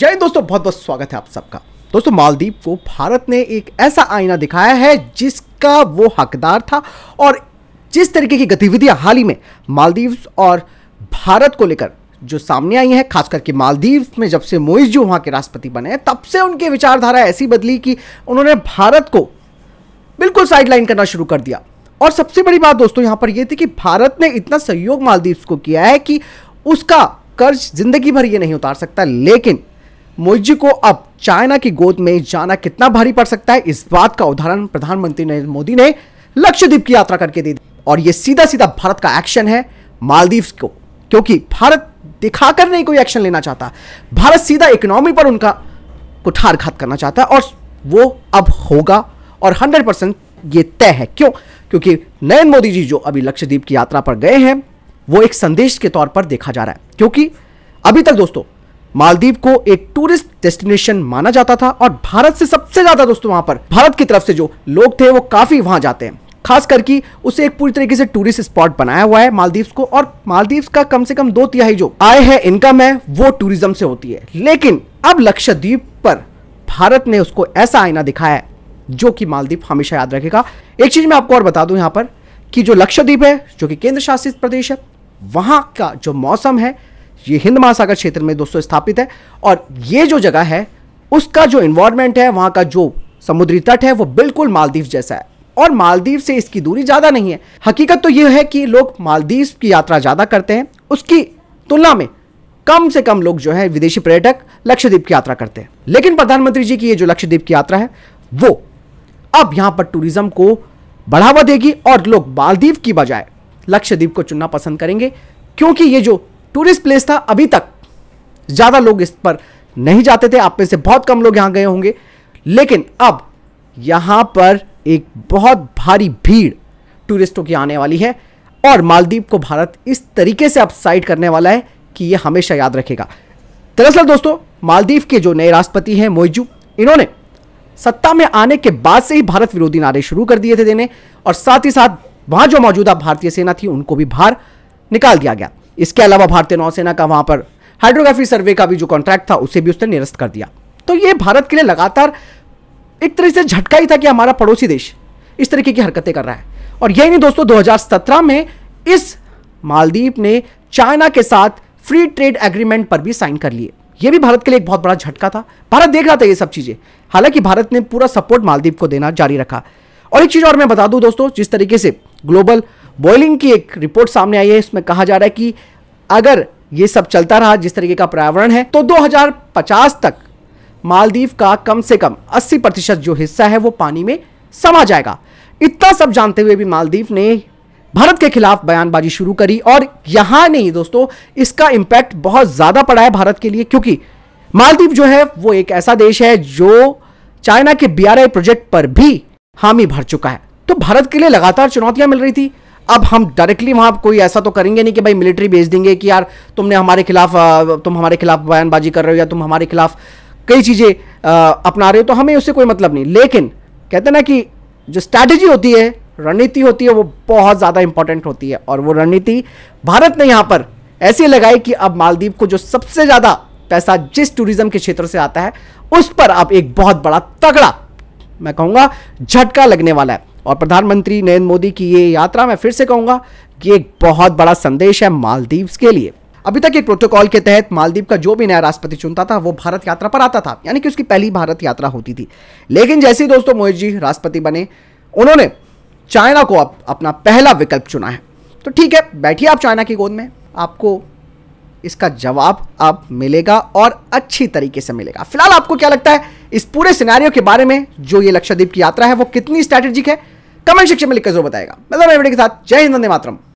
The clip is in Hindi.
जय दोस्तों बहुत बहुत स्वागत है आप सबका दोस्तों मालदीव को भारत ने एक ऐसा आईना दिखाया है जिसका वो हकदार था और जिस तरीके की गतिविधियां हाल ही में मालदीव और भारत को लेकर जो सामने आई हैं खास करके मालदीव में जब से मोइस जो वहाँ के राष्ट्रपति बने हैं तब से उनकी विचारधारा ऐसी बदली कि उन्होंने भारत को बिल्कुल साइडलाइन करना शुरू कर दिया और सबसे बड़ी बात दोस्तों यहाँ पर यह थी कि भारत ने इतना सहयोग मालदीव को किया है कि उसका कर्ज जिंदगी भर ये नहीं उतार सकता लेकिन मोइजी को अब चाइना की गोद में जाना कितना भारी पड़ सकता है इस बात का उदाहरण प्रधानमंत्री नरेंद्र मोदी ने लक्षद्वीप की यात्रा करके दी और ये सीधा सीधा भारत का एक्शन है मालदीव को क्योंकि भारत दिखाकर नहीं कोई एक्शन लेना चाहता भारत सीधा इकोनॉमी पर उनका कुठारघात करना चाहता है और वो अब होगा और 100 परसेंट ये तय है क्यों क्योंकि नरेंद्र मोदी जी जो अभी लक्षद्वीप की यात्रा पर गए हैं वो एक संदेश के तौर पर देखा जा रहा है क्योंकि अभी तक दोस्तों मालदीव को एक टूरिस्ट डेस्टिनेशन माना जाता था और भारत से सबसे ज्यादा दोस्तों वहां पर भारत की तरफ से जो लोग थे वो काफी वहां जाते हैं खास करके उसे एक पूरी तरीके से टूरिस्ट स्पॉट बनाया हुआ है मालदीव्स को और मालदीव्स का कम से कम दो तिहाई जो आय है इनकम है वो टूरिज्म से होती है लेकिन अब लक्षद्वीप पर भारत ने उसको ऐसा आईना दिखाया है जो कि मालदीव हमेशा याद रखेगा एक चीज मैं आपको और बता दूं यहां पर कि जो लक्षद्वीप है जो कि केंद्र शासित प्रदेश है वहां का जो मौसम है ये हिंद महासागर क्षेत्र में दोस्तों स्थापित है और ये जो जगह है उसका जो इन्वायरमेंट है वहाँ का जो समुद्री तट है वो बिल्कुल मालदीव जैसा है और मालदीव से इसकी दूरी ज़्यादा नहीं है हकीकत तो ये है कि लोग मालदीव की यात्रा ज़्यादा करते हैं उसकी तुलना में कम से कम लोग जो है विदेशी पर्यटक लक्षद्वीप की यात्रा करते हैं लेकिन प्रधानमंत्री जी की ये जो लक्षद्वीप की यात्रा है वो अब यहाँ पर टूरिज्म को बढ़ावा देगी और लोग मालदीव की बजाय लक्षद्वीप को चुनना पसंद करेंगे क्योंकि ये जो टूरिस्ट प्लेस था अभी तक ज़्यादा लोग इस पर नहीं जाते थे आप में से बहुत कम लोग यहाँ गए होंगे लेकिन अब यहाँ पर एक बहुत भारी भीड़ टूरिस्टों की आने वाली है और मालदीप को भारत इस तरीके से अब साइड करने वाला है कि ये हमेशा याद रखेगा दरअसल दोस्तों मालदीव के जो नए राष्ट्रपति हैं मोइजू इन्होंने सत्ता में आने के बाद से ही भारत विरोधी नारे शुरू कर दिए थे देने और साथ ही साथ वहां जो मौजूदा भारतीय सेना थी उनको भी बाहर निकाल दिया गया इसके अलावा भारतीय नौसेना का वहाँ पर हाइड्रोग्राफी सर्वे का भी जो कॉन्ट्रैक्ट था उसे भी उसने निरस्त कर दिया तो ये भारत के लिए लगातार एक तरह से झटका ही था कि हमारा पड़ोसी देश इस तरीके की हरकतें कर रहा है और यही नहीं दोस्तों 2017 में इस मालदीव ने चाइना के साथ फ्री ट्रेड एग्रीमेंट पर भी साइन कर लिए ये भी भारत के लिए एक बहुत बड़ा झटका था भारत देख रहा था ये सब चीज़ें हालांकि भारत ने पूरा सपोर्ट मालदीव को देना जारी रखा और एक चीज़ और मैं बता दूं दोस्तों जिस तरीके से ग्लोबल बॉयलिंग की एक रिपोर्ट सामने आई है इसमें कहा जा रहा है कि अगर ये सब चलता रहा जिस तरीके का पर्यावरण है तो 2050 तक मालदीव का कम से कम 80 प्रतिशत जो हिस्सा है वो पानी में समा जाएगा इतना सब जानते हुए भी मालदीव ने भारत के खिलाफ बयानबाजी शुरू करी और यहाँ नहीं दोस्तों इसका इम्पैक्ट बहुत ज़्यादा पड़ा है भारत के लिए क्योंकि मालदीव जो है वो एक ऐसा देश है जो चाइना के बी प्रोजेक्ट पर भी हामी भर चुका है तो भारत के लिए लगातार चुनौतियां मिल रही थी अब हम डायरेक्टली वहाँ कोई ऐसा तो करेंगे नहीं कि भाई मिलिट्री भेज देंगे कि यार तुमने हमारे खिलाफ तुम हमारे खिलाफ बयानबाजी कर रहे हो या तुम हमारे खिलाफ कई चीज़ें अपना रहे हो तो हमें उससे कोई मतलब नहीं लेकिन कहते ना कि जो स्ट्रैटेजी होती है रणनीति होती है वो बहुत ज़्यादा इंपॉर्टेंट होती है और वो रणनीति भारत ने यहाँ पर ऐसी लगाई कि अब मालदीव को जो सबसे ज़्यादा पैसा जिस टूरिज्म के क्षेत्र से आता है उस पर अब एक बहुत बड़ा तगड़ा मैं कहूँगा झटका लगने वाला है और प्रधानमंत्री नरेंद्र मोदी की ये यात्रा मैं फिर से कहूंगा कि एक बहुत बड़ा संदेश है मालदीव्स के लिए अभी तक एक प्रोटोकॉल के तहत मालदीव का जो भी नया राष्ट्रपति चुनता था वो भारत यात्रा पर आता था यानी कि उसकी पहली भारत यात्रा होती थी लेकिन जैसे ही दोस्तों मोहित जी राष्ट्रपति बने उन्होंने चाइना को अप, अपना पहला विकल्प चुना है तो ठीक है बैठिए आप चाइना की गोद में आपको इसका जवाब आप मिलेगा और अच्छी तरीके से मिलेगा फिलहाल आपको क्या लगता है इस पूरे सिनेरियो के बारे में जो ये लक्षद्वीप की यात्रा है वो कितनी स्ट्रैटेजिक है कमेंट सेक्शन में लिखकर जरूर बताएगा मतलब वीडियो के साथ जय हिंद वंदे मातरम